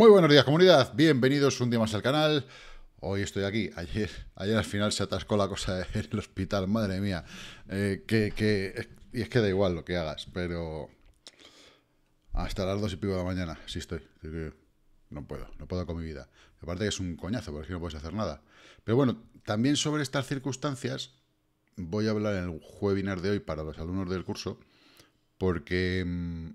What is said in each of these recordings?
Muy buenos días comunidad, bienvenidos un día más al canal. Hoy estoy aquí, ayer, ayer al final se atascó la cosa en el hospital, madre mía. Eh, que, y es que da igual lo que hagas, pero hasta las dos y pico de la mañana, sí estoy. no puedo, no puedo con mi vida. Aparte que es un coñazo, porque no puedes hacer nada. Pero bueno, también sobre estas circunstancias voy a hablar en el webinar de hoy para los alumnos del curso, porque mm,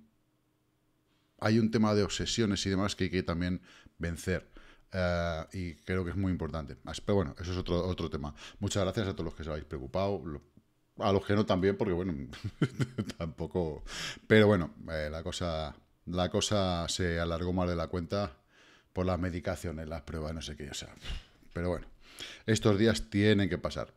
hay un tema de obsesiones y demás que hay que también vencer. Eh, y creo que es muy importante. Pero bueno, eso es otro, otro tema. Muchas gracias a todos los que os habéis preocupado. a los que no también, porque bueno, tampoco. Pero bueno, eh, la, cosa, la cosa se alargó más de la cuenta por las medicaciones, las pruebas, no sé qué. pero bueno, estos días tienen que pasar.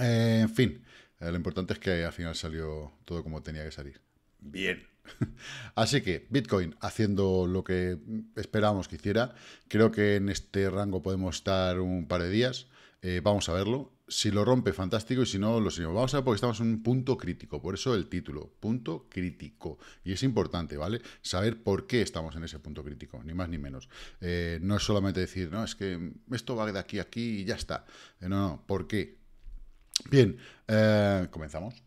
Eh, en fin, lo importante es que al final salió todo como tenía que salir. Bien. Así que Bitcoin haciendo lo que esperábamos que hiciera. Creo que en este rango podemos estar un par de días. Eh, vamos a verlo. Si lo rompe, fantástico. Y si no, lo seguimos. Vamos a ver porque estamos en un punto crítico. Por eso el título, punto crítico. Y es importante, ¿vale? Saber por qué estamos en ese punto crítico, ni más ni menos. Eh, no es solamente decir, no, es que esto va de aquí a aquí y ya está. Eh, no, no, ¿por qué? Bien, comenzamos.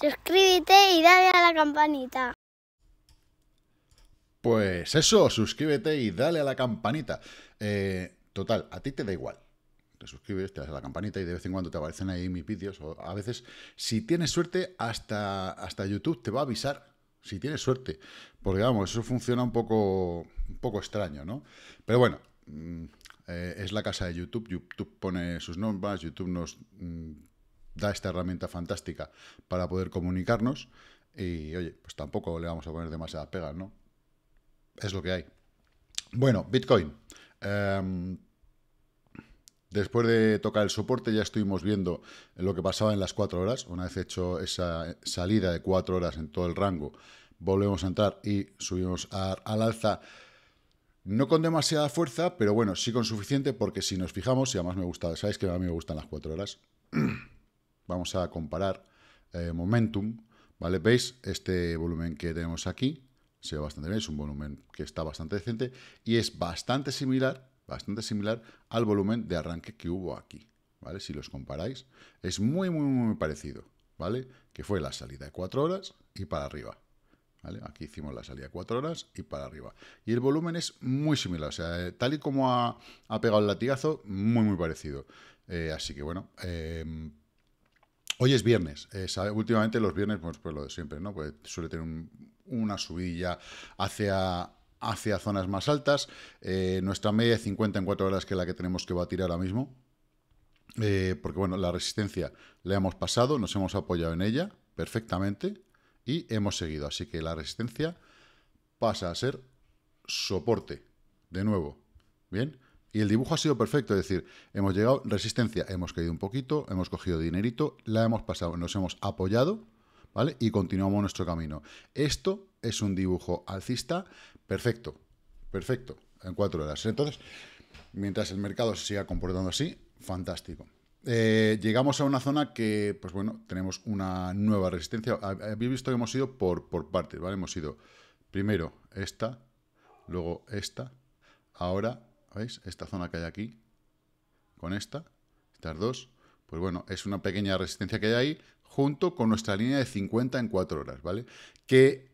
Suscríbete y dale a la campanita. Pues eso, suscríbete y dale a la campanita. Eh, total, a ti te da igual. Te suscribes, te das a la campanita y de vez en cuando te aparecen ahí mis vídeos. O a veces, si tienes suerte, hasta, hasta YouTube te va a avisar. Si tienes suerte. Porque vamos, eso funciona un poco, un poco extraño, ¿no? Pero bueno, mm, eh, es la casa de YouTube. YouTube pone sus normas, YouTube nos mm, da esta herramienta fantástica para poder comunicarnos y, oye, pues tampoco le vamos a poner demasiada pegas, ¿no? Es lo que hay. Bueno, Bitcoin. Em, después de tocar el soporte ya estuvimos viendo lo que pasaba en las cuatro horas. Una vez hecho esa salida de cuatro horas en todo el rango, volvemos a entrar y subimos al alza. No con demasiada fuerza, pero bueno, sí con suficiente porque si nos fijamos, y además me gusta, sabéis que a mí me gustan las cuatro horas, vamos a comparar eh, momentum, ¿vale? Veis este volumen que tenemos aquí, se ve bastante bien, es un volumen que está bastante decente y es bastante similar, bastante similar al volumen de arranque que hubo aquí, ¿vale? Si los comparáis, es muy, muy, muy parecido, ¿vale? Que fue la salida de 4 horas y para arriba, ¿Vale? Aquí hicimos la salida 4 horas y para arriba. Y el volumen es muy similar, o sea, eh, tal y como ha, pegado el latigazo, muy, muy parecido. Eh, así que bueno, em, Hoy es viernes. Eh, últimamente los viernes, pues, pues, lo de siempre, ¿no? Pues suele tener una subida hacia, hacia zonas más altas. Eh, nuestra media de 50 en 4 horas, que es la que tenemos que batir ahora mismo. Eh, porque, bueno, la resistencia la hemos pasado, nos hemos apoyado en ella perfectamente y hemos seguido. Así que la resistencia pasa a ser soporte, de nuevo. Bien, y el dibujo ha sido perfecto, es decir, hemos llegado, resistencia, hemos caído un poquito, hemos cogido dinerito, la hemos pasado, nos hemos apoyado, ¿vale? Y continuamos nuestro camino. Esto es un dibujo alcista perfecto, perfecto, en cuatro horas. Entonces, mientras el mercado se siga comportando así, fantástico. Eh, llegamos a una zona que, pues bueno, tenemos una nueva resistencia. Habéis visto que hemos ido por, por partes, ¿vale? Hemos ido primero esta, luego esta, ahora ¿Veis? Esta zona que hay aquí, con esta, estas dos, pues bueno, es una pequeña resistencia que hay ahí, junto con nuestra línea de 50 en 4 horas, ¿vale? Que,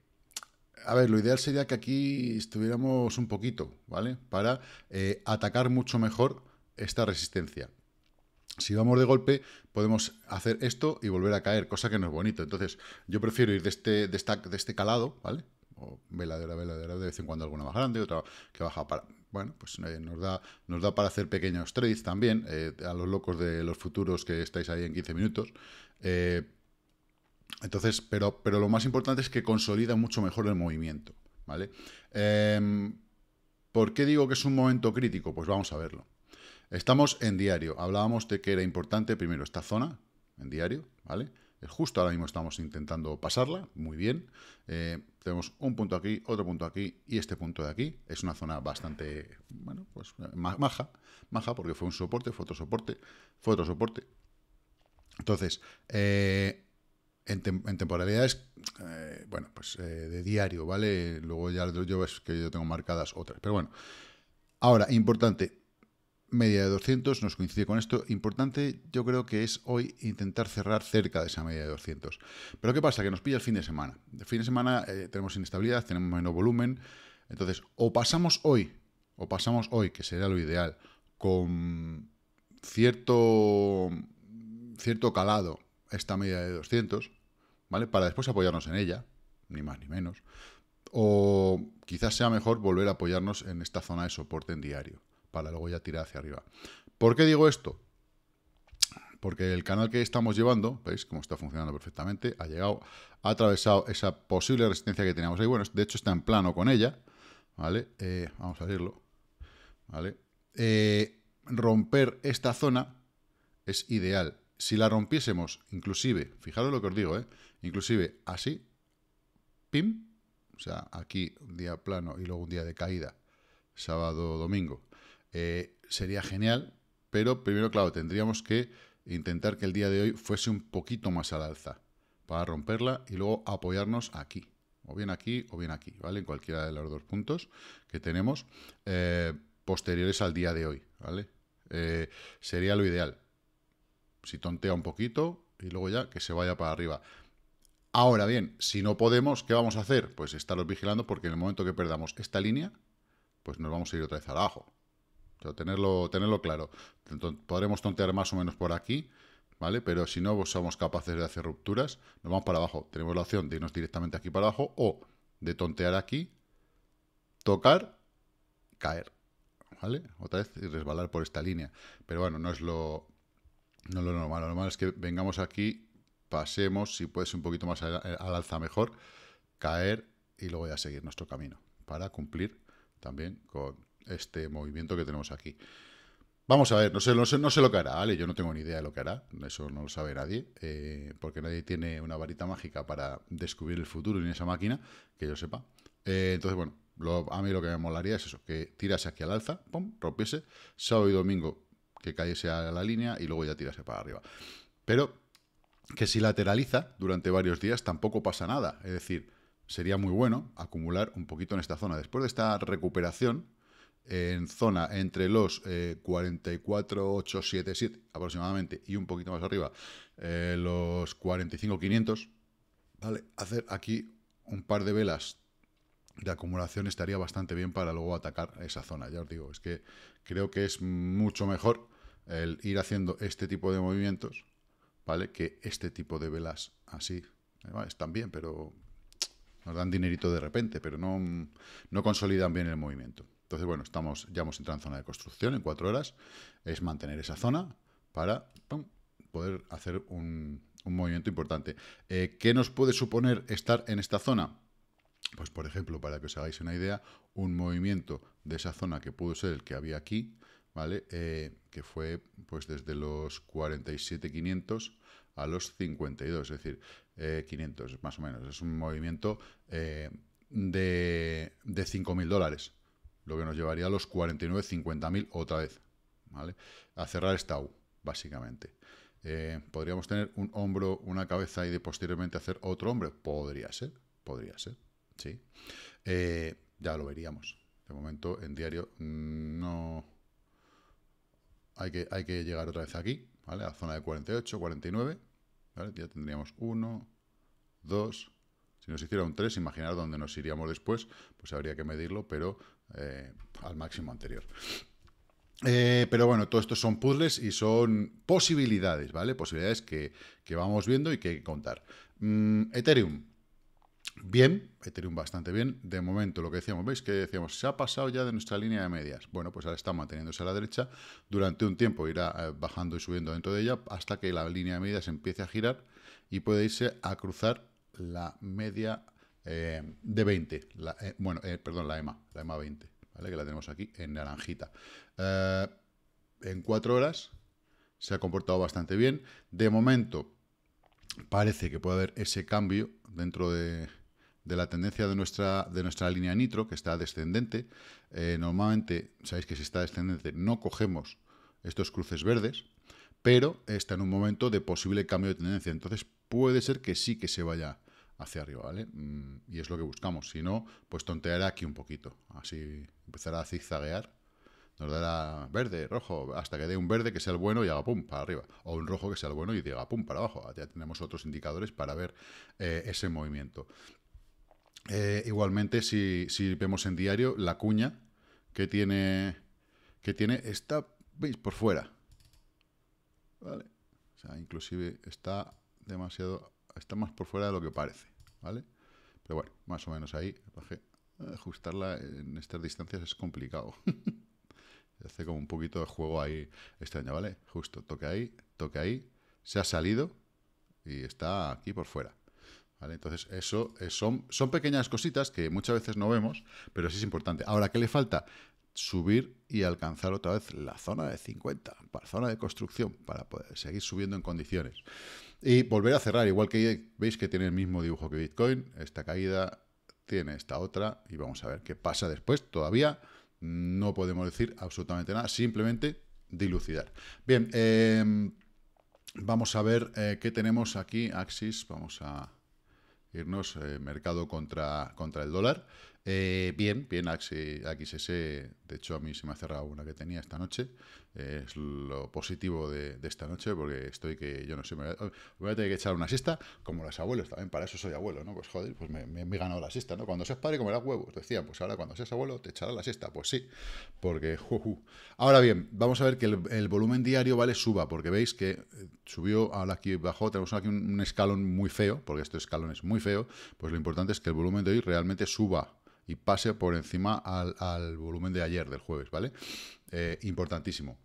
a ver, lo ideal sería que aquí estuviéramos un poquito, ¿vale? Para eh, atacar mucho mejor esta resistencia. Si vamos de golpe, podemos hacer esto y volver a caer, cosa que no es bonito. Entonces, yo prefiero ir de este, de este calado, ¿vale? O veladera, veladera, de vez en cuando alguna más grande, otra que baja para bueno, pues eh, nos, da, nos da para hacer pequeños trades también, eh, a los locos de los futuros que estáis ahí en 15 minutos. Eh, entonces, pero, pero lo más importante es que consolida mucho mejor el movimiento, ¿vale? Em, ¿Por qué digo que es un momento crítico? Pues vamos a verlo. Estamos en diario, hablábamos de que era importante primero esta zona, en diario, ¿vale? Eh, justo ahora mismo estamos intentando pasarla, muy bien. Eh, tenemos un punto aquí, otro punto aquí y este punto de aquí. Es una zona bastante, bueno, pues eh, maja, maja porque fue un soporte, fue otro soporte, fue otro soporte. Entonces, en, temporalidades, bueno, pues de diario, ¿vale? Luego ya yo es que yo tengo marcadas otras, pero bueno. Ahora, importante, media de 200 nos coincide con esto. Importante yo creo que es hoy intentar cerrar cerca de esa media de 200. Pero ¿qué pasa? Que nos pilla el fin de semana. El fin de semana eh, tenemos inestabilidad, tenemos menos volumen. Entonces, o pasamos hoy, o pasamos hoy, que sería lo ideal, con cierto, cierto calado esta media de 200, ¿vale? Para después apoyarnos en ella, ni más ni menos. O quizás sea mejor volver a apoyarnos en esta zona de soporte en diario para luego ya tirar hacia arriba. ¿Por qué digo esto? Porque el canal que estamos llevando, veis cómo está funcionando perfectamente, ha llegado, ha atravesado esa posible resistencia que teníamos ahí. Bueno, de hecho está en plano con ella, ¿vale? Eh, vamos a abrirlo, ¿vale? Eh, romper esta zona es ideal. Si la rompiésemos, inclusive, fijaros lo que os digo, ¿eh? Inclusive así, pim, o sea, aquí un día plano y luego un día de caída, sábado, domingo, eh, sería genial, pero primero, claro, tendríamos que intentar que el día de hoy fuese un poquito más al alza para romperla y luego apoyarnos aquí, o bien aquí o bien aquí, ¿vale? En cualquiera de los dos puntos que tenemos eh, posteriores al día de hoy, ¿vale? Eh, sería lo ideal. Si tontea un poquito y luego ya que se vaya para arriba. Ahora bien, si no podemos, ¿qué vamos a hacer? Pues estaros vigilando porque en el momento que perdamos esta línea, pues nos vamos a ir otra vez abajo tenerlo, tenerlo claro. podremos tontear más o menos por aquí, ¿vale? Pero si no pues somos capaces de hacer rupturas, nos vamos para abajo. Tenemos la opción de irnos directamente aquí para abajo o de tontear aquí, tocar, caer, ¿vale? Otra vez y resbalar por esta línea. Pero bueno, no es lo, lo normal. Lo normal es que vengamos aquí, pasemos, si puede ser un poquito más al alza mejor, caer y luego ya seguir nuestro camino para cumplir también con este movimiento que tenemos aquí. Vamos a ver, no sé, no lo que hará, ¿vale? Yo no tengo ni idea de lo que hará, eso no lo sabe nadie, eh, porque nadie tiene una varita mágica para descubrir el futuro en esa máquina, que yo sepa. Eh, entonces, bueno, a mí lo que me molaría es eso, que tirase aquí al alza, pum, rompiese, sábado y domingo que cayese a la línea y luego ya tirase para arriba. Pero que si lateraliza durante varios días tampoco pasa nada, es decir, sería muy bueno acumular un poquito en esta zona. Después de esta recuperación, en zona entre los 7, eh, 44,877 aproximadamente y un poquito más arriba, eh, los 45,500. Vale, hacer aquí un par de velas de acumulación estaría bastante bien para luego atacar esa zona. Ya os digo, es que creo que es mucho mejor el ir haciendo este tipo de movimientos, ¿vale? Que este tipo de velas así. Están bien, pero nos dan dinerito de repente, pero no, no consolidan bien el movimiento. Entonces, bueno, estamos, ya hemos entrado en zona de construcción en cuatro horas. Es mantener esa zona para poder hacer un, movimiento importante. Eh, ¿Qué nos puede suponer estar en esta zona? Pues, por ejemplo, para que os hagáis una idea, un movimiento de esa zona que pudo ser el que había aquí, ¿vale? Eh, que fue pues desde los 47.500 a los 52, es decir, 500 eh, más o menos. Es un movimiento de, de 5.000 dólares, lo que nos llevaría a los 50.000 otra vez, ¿vale? A cerrar esta U, básicamente. Eh, ¿Podríamos tener un hombro, una cabeza y de posteriormente hacer otro hombre? Podría ser, podría ser, sí. Eh, ya lo veríamos. De momento, en diario, mm, no... Hay que, hay que llegar otra vez aquí, ¿vale? A la zona de 48, 49, Ya tendríamos uno, dos... Si nos hiciera un 3, imaginar dónde nos iríamos después, pues habría que medirlo, pero eh, al máximo anterior. Eh, pero bueno, todo esto son puzzles y son posibilidades, ¿vale? Posibilidades que, vamos viendo y que hay que contar. Mm, Ethereum. Bien, Ethereum bastante bien. De momento, lo que decíamos, ¿veis? Que decíamos, se ha pasado ya de nuestra línea de medias. Bueno, pues ahora está manteniéndose a la derecha. Durante un tiempo irá eh, bajando y subiendo dentro de ella hasta que la línea de medias empiece a girar y puede irse a cruzar la media eh, de 20. Eh, bueno, eh, perdón, la EMA, la EMA 20, ¿vale? Que la tenemos aquí en naranjita. en 4 horas se ha comportado bastante bien. De momento, parece que puede haber ese cambio dentro de, de la tendencia de nuestra, de nuestra línea nitro, que está descendente. normalmente, sabéis que si está descendente no cogemos estos cruces verdes, pero está en un momento de posible cambio de tendencia. Entonces, puede ser que sí que se vaya hacia arriba, ¿vale? Mm, y es lo que buscamos. Si no, pues tontear aquí un poquito. Así empezará a zigzaguear. Nos dará verde, rojo, hasta que dé un verde que sea el bueno y haga pum para arriba. O un rojo que sea el bueno y diga pum para abajo. Ya tenemos otros indicadores para ver eh, ese movimiento. Eh, igualmente, si, vemos en diario, la cuña que tiene, que tiene está, veis, por fuera. ¿Vale? O sea, inclusive está demasiado está más por fuera de lo que parece, ¿vale? Pero bueno, más o menos ahí. Eh, ajustarla en estas distancias es complicado. Hace como un poquito de juego ahí extraño, ¿vale? Justo, toque ahí, toque ahí, se ha salido y está aquí por fuera. Entonces, eso eh, son, son pequeñas cositas que muchas veces no vemos, pero sí es importante. Ahora, ¿qué le falta? Subir y alcanzar otra vez la zona de 50, para zona de construcción, para poder seguir subiendo en condiciones y volver a cerrar, igual que veis que tiene el mismo dibujo que Bitcoin, esta caída tiene esta otra y vamos a ver qué pasa después. Todavía no podemos decir absolutamente nada, simplemente dilucidar. Bien, em, vamos a ver eh, qué tenemos aquí, Axis, vamos a irnos, eh, mercado contra, contra el dólar. Eh, bien, bien, AXS, de hecho a mí se me ha cerrado una que tenía esta noche, eh, es lo positivo de, esta noche, porque estoy que, yo no sé, me voy, a, oh, tener que echar una siesta, como los abuelos también, para eso soy abuelo, ¿no? Pues joder, pues me, me, he ganado la siesta, ¿no? Cuando seas padre comerás huevos, decía, pues ahora cuando seas abuelo te echarás la siesta, pues sí, porque, juju. Ahora bien, vamos a ver que el, volumen diario, ¿vale? Suba, porque veis que eh, subió, ahora aquí bajó, tenemos aquí un, un escalón muy feo, porque este escalón es muy feo, pues lo importante es que el volumen de hoy realmente suba, pase por encima al, volumen de ayer, del jueves, ¿vale? Eh, importantísimo.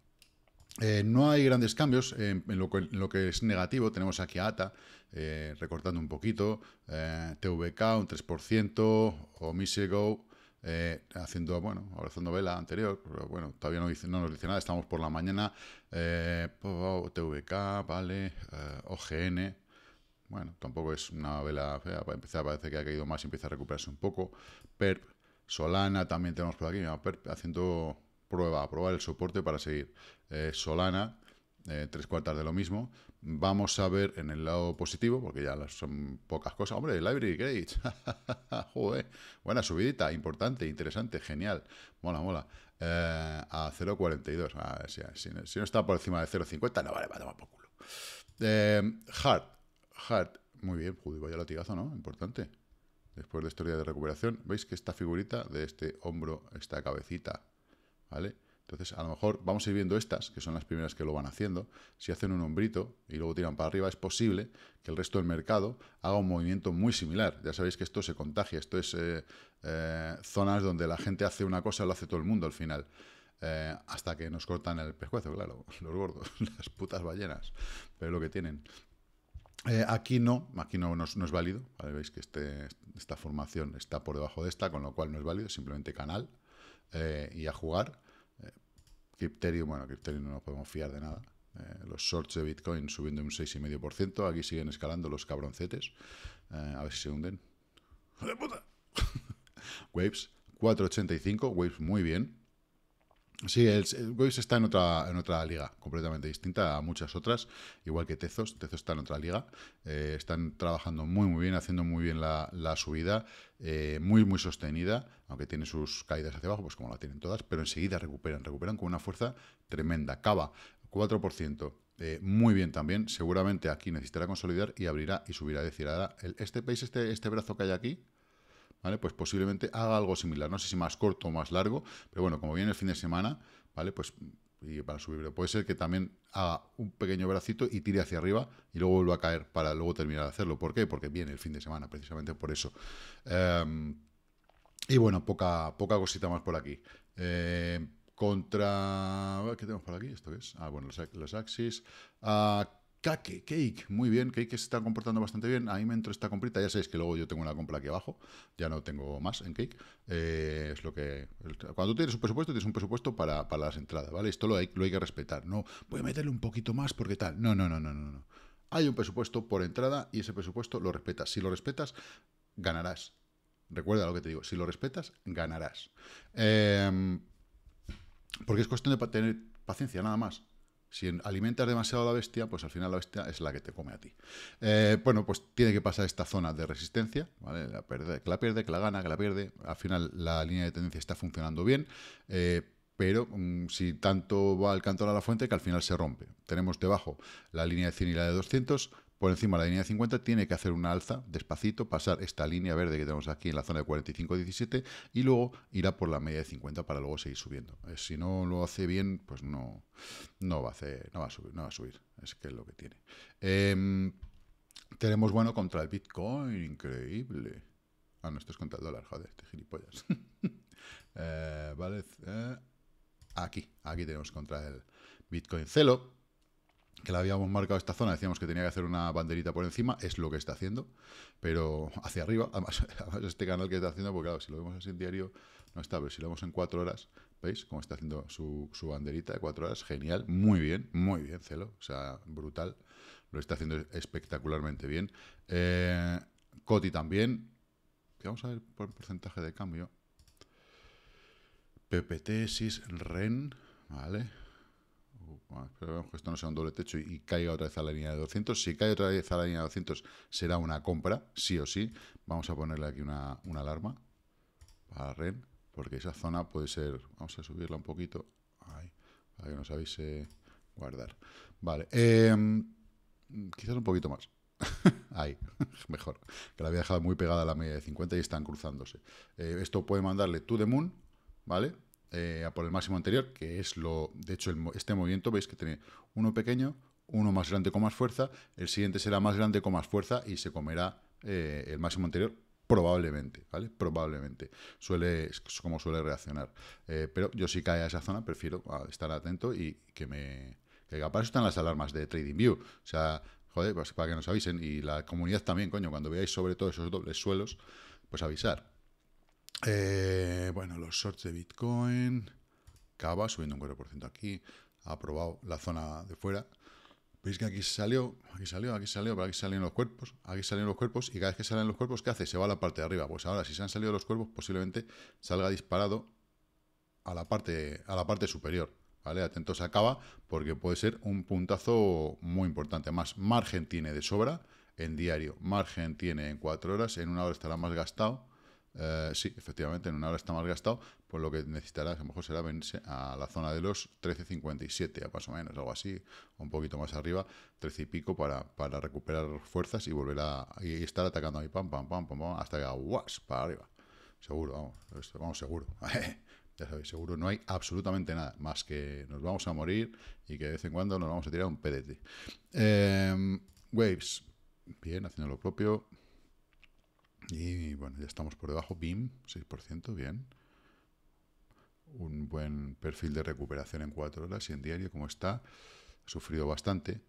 Eh, no hay grandes cambios en, lo que, es negativo. Tenemos aquí a ATA eh, recortando un poquito, TVK un 3%, Omisego eh, haciendo, bueno, abrazando vela anterior, pero bueno, todavía no, dice, no nos dice nada, estamos por la mañana, TVK, vale, eh, OGN, bueno, tampoco es una vela fea, para empezar parece que ha caído más y empieza a recuperarse un poco. PERP, Solana también tenemos por aquí, PERP haciendo prueba, probar el soporte para seguir. Eh, Solana, eh, tres cuartas de lo mismo. Vamos a ver en el lado positivo, porque ya son pocas cosas. Hombre, Library credit Joder, buena subidita, importante, interesante, genial. Mola, mola. Eh, a 0.42. Ah, si, si, no está por encima de 0.50, no vale, va a tomar por culo. Hard, Hart. Muy bien, ya vaya latigazo, ¿no? Importante. Después de historia historia de recuperación, veis que esta figurita de este hombro, esta cabecita, ¿vale? Entonces, a lo mejor vamos a ir viendo estas, que son las primeras que lo van haciendo. Si hacen un hombrito y luego tiran para arriba, es posible que el resto del mercado haga un movimiento muy similar. Ya sabéis que esto se contagia, esto es eh, eh, zonas donde la gente hace una cosa, lo hace todo el mundo al final. Eh, hasta que nos cortan el pescuezo, claro, los gordos, las putas ballenas, pero es lo que tienen. Eh, aquí no, aquí no, es válido. veis que este, esta formación está por debajo de esta, con lo cual no es válido, simplemente canal eh, y a jugar. Eh, bueno, Crypterium no nos podemos fiar de nada. Eh, los shorts de Bitcoin subiendo un 6,5%. Aquí siguen escalando los cabroncetes. a ver si se hunden. ¡Joder, puta! Waves, 4,85. Waves muy bien. Sí, el, el está en otra, en otra liga, completamente distinta a muchas otras, igual que Tezos. Tezos está en otra liga. Eh, están trabajando muy, muy bien, haciendo muy bien la, subida, eh, muy, muy sostenida, aunque tiene sus caídas hacia abajo, pues como la tienen todas, pero enseguida recuperan, recuperan con una fuerza tremenda. Cava, 4%. Eh, muy bien también, seguramente aquí necesitará consolidar y abrirá y subirá. Es decir, ¿Veis este país, este, este brazo que hay aquí, ¿vale? Pues posiblemente haga algo similar, no sé si más corto o más largo, pero bueno, como viene el fin de semana, ¿vale? Pues y para subirlo puede ser que también haga un pequeño bracito y tire hacia arriba y luego vuelva a caer para luego terminar de hacerlo. ¿Por qué? Porque viene el fin de semana, precisamente por eso. Em, y bueno, poca, poca cosita más por aquí. Eh, contra... ¿Qué tenemos por aquí? ¿Esto qué es? Ah, bueno, los, los Axis. Ah, Cake, Cake, muy bien, Cake se está comportando bastante bien. a mí me entró esta comprita, ya sabéis que luego yo tengo una compra aquí abajo, ya no tengo más en Cake. Eh, es lo que. Cuando tú tienes un presupuesto, tienes un presupuesto para, las entradas, ¿vale? Esto lo hay, que respetar. No, voy a meterle un poquito más porque tal. No, no, no, no, no. no. Hay un presupuesto por entrada y ese presupuesto lo respetas. Si lo respetas, ganarás. Recuerda lo que te digo, si lo respetas, ganarás. Em, porque es cuestión de tener paciencia, nada más. Si alimentas demasiado a la bestia, pues al final la bestia es la que te come a ti. Eh, bueno, pues tiene que pasar esta zona de resistencia, ¿vale? La pierde, que la pierde, que la gana, que la pierde. Al final la línea de tendencia está funcionando bien, eh, pero mm, si tanto va al canto a la fuente que al final se rompe. Tenemos debajo la línea de 100 y la de 200, por encima de la línea de 50, tiene que hacer una alza despacito, pasar esta línea verde que tenemos aquí en la zona de 45-17 y luego irá por la media de 50 para luego seguir subiendo. Eh, si no lo hace bien, pues no, no, va, a hacer, no va a subir, no va a subir. Es que es lo que tiene. Em, tenemos bueno contra el Bitcoin, increíble. Ah, no, esto es contra el dólar, joder, este gilipollas. Eh, vale, eh, aquí, aquí tenemos contra el Bitcoin Celo que la habíamos marcado esta zona, decíamos que tenía que hacer una banderita por encima, es lo que está haciendo, pero hacia arriba, además, este canal que está haciendo, porque claro, si lo vemos así en diario, no está, pero si lo vemos en cuatro horas, ¿veis cómo está haciendo su, banderita de cuatro horas? Genial, muy bien, muy bien, Celo, o sea, brutal, lo está haciendo espectacularmente bien. Eh, Coti también, vamos a ver por el porcentaje de cambio, PPT, SIS, REN, ¿vale? bueno, que esto no sea un doble techo y, caiga otra vez a la línea de 200. Si cae otra vez a la línea de 200, será una compra, sí o sí. Vamos a ponerle aquí una, alarma para REN, porque esa zona puede ser... Vamos a subirla un poquito, ahí, para que no sabéis guardar. Vale, em, quizás un poquito más. Ahí, mejor. Que la había dejado muy pegada a la media de 50 y están cruzándose. Eh, esto puede mandarle to the moon, ¿vale? Eh, a por el máximo anterior, que es lo, de hecho, este movimiento, veis que tiene uno pequeño, uno más grande con más fuerza, el siguiente será más grande con más fuerza y se comerá eh, el máximo anterior probablemente, ¿vale? Probablemente. Suele, es como suele reaccionar. Eh, pero yo si cae a esa zona, prefiero ah, estar atento y que me... Que para están las alarmas de TradingView. O sea, joder, pues para que nos avisen. Y la comunidad también, coño, cuando veáis sobre todo esos dobles suelos, pues avisar. Eh, bueno, los shorts de Bitcoin. Cava subiendo un 4% aquí. Ha aprobado la zona de fuera. Veis que aquí salió, aquí salió, aquí salió, pero aquí salen los cuerpos, aquí salen los cuerpos, y cada vez que salen los cuerpos, ¿qué hace? Se va a la parte de arriba. Pues ahora, si se han salido los cuerpos, posiblemente salga disparado a la parte, a la parte superior. ¿Vale? Atentos acaba, porque puede ser un puntazo muy importante. Más margen tiene de sobra en diario, margen tiene en 4 horas, en una hora estará más gastado eh, sí, efectivamente, en una hora está mal gastado, pues lo que necesitará a lo mejor será venirse a la zona de los 13.57, a más o menos, algo así, un poquito más arriba, 13 y pico para, para recuperar fuerzas y volver a estar atacando ahí, pam, pam, pam, pam, hasta que aguas para arriba. Seguro, vamos, seguro. ya sabéis, seguro no hay absolutamente nada más que nos vamos a morir y que de vez en cuando nos vamos a tirar un pdt em, waves, bien, haciendo lo propio. Y bueno, ya estamos por debajo. BIM, 6%, bien. Un buen perfil de recuperación en 4 horas y en diario, como está. Ha sufrido bastante,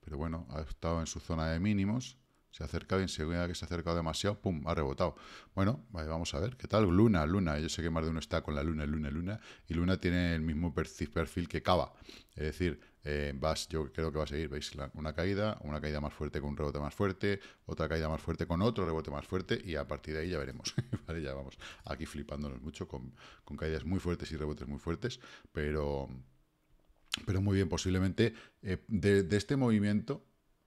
pero bueno, ha estado en su zona de mínimos. Se ha acercado y enseguida que se ha acercado demasiado, ¡pum!, ha rebotado. Bueno, vamos a ver, ¿qué tal? Luna, Luna. Yo sé que más de uno está con la Luna, Luna, Luna. Y Luna tiene el mismo perfil que Cava. Es decir, eh, yo creo que va a seguir, veis, una caída, una caída más fuerte con un rebote más fuerte, otra caída más fuerte con otro rebote más fuerte y a partir de ahí ya veremos, Ya vamos aquí flipándonos mucho con, caídas muy fuertes y rebotes muy fuertes, pero, pero muy bien, posiblemente eh, de, este movimiento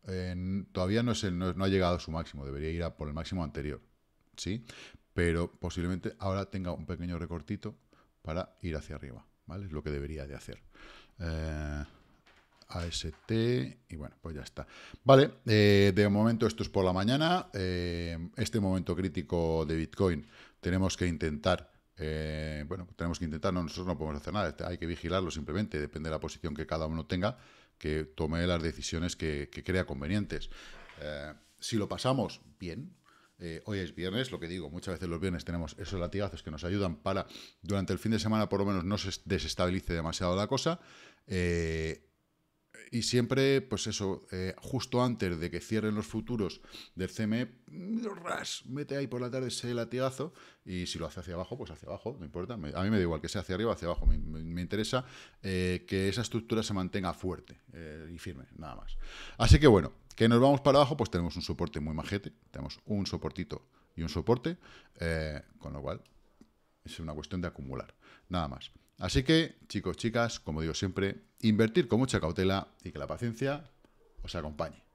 eh, todavía no, es no, ha llegado a su máximo, debería ir a por el máximo anterior, ¿sí? Pero posiblemente ahora tenga un pequeño recortito para ir hacia arriba, ¿vale? Es lo que debería de hacer. AST y bueno, pues ya está. Vale, eh, de momento esto es por la mañana. Eh, este momento crítico de Bitcoin tenemos que intentar, eh, bueno, tenemos que intentar, nosotros no podemos hacer nada, este, hay que vigilarlo simplemente, depende de la posición que cada uno tenga, que tome las decisiones que, crea convenientes. si lo pasamos bien, hoy es viernes, lo que digo, muchas veces los viernes tenemos esos latigazos que nos ayudan para durante el fin de semana por lo menos no se desestabilice demasiado la cosa y siempre, pues eso, eh, justo antes de que cierren los futuros del CME, mm, mete ahí por la tarde ese latigazo y si lo hace hacia abajo, pues hacia abajo, no importa. a mí me da igual que sea hacia arriba o hacia abajo. Me, interesa eh, que esa estructura se mantenga fuerte eh, y firme, nada más. Así que bueno, que nos vamos para abajo, pues tenemos un soporte muy majete. Tenemos un soportito y un soporte, con lo cual es una cuestión de acumular, nada más. Así que, chicos, chicas, como digo siempre, invertir con mucha cautela y que la paciencia os acompañe.